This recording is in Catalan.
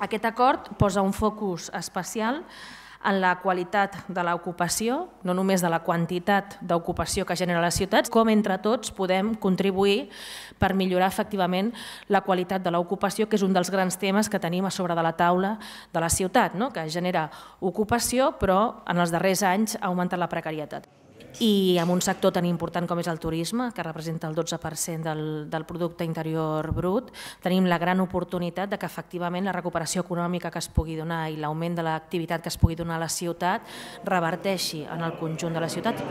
Aquest acord posa un focus especial en la qualitat de l'ocupació, no només de la quantitat d'ocupació que genera les ciutats, com entre tots podem contribuir per millorar efectivament la qualitat de l'ocupació, que és un dels grans temes que tenim a sobre de la taula de la ciutat, no? que genera ocupació però en els darrers anys ha augmentat la precarietat i amb un sector tan important com és el turisme, que representa el 12% del, del producte interior brut, tenim la gran oportunitat de que efectivament la recuperació econòmica que es pugui donar i l'augment de l'activitat que es pugui donar a la ciutat reverteixi en el conjunt de la ciutat.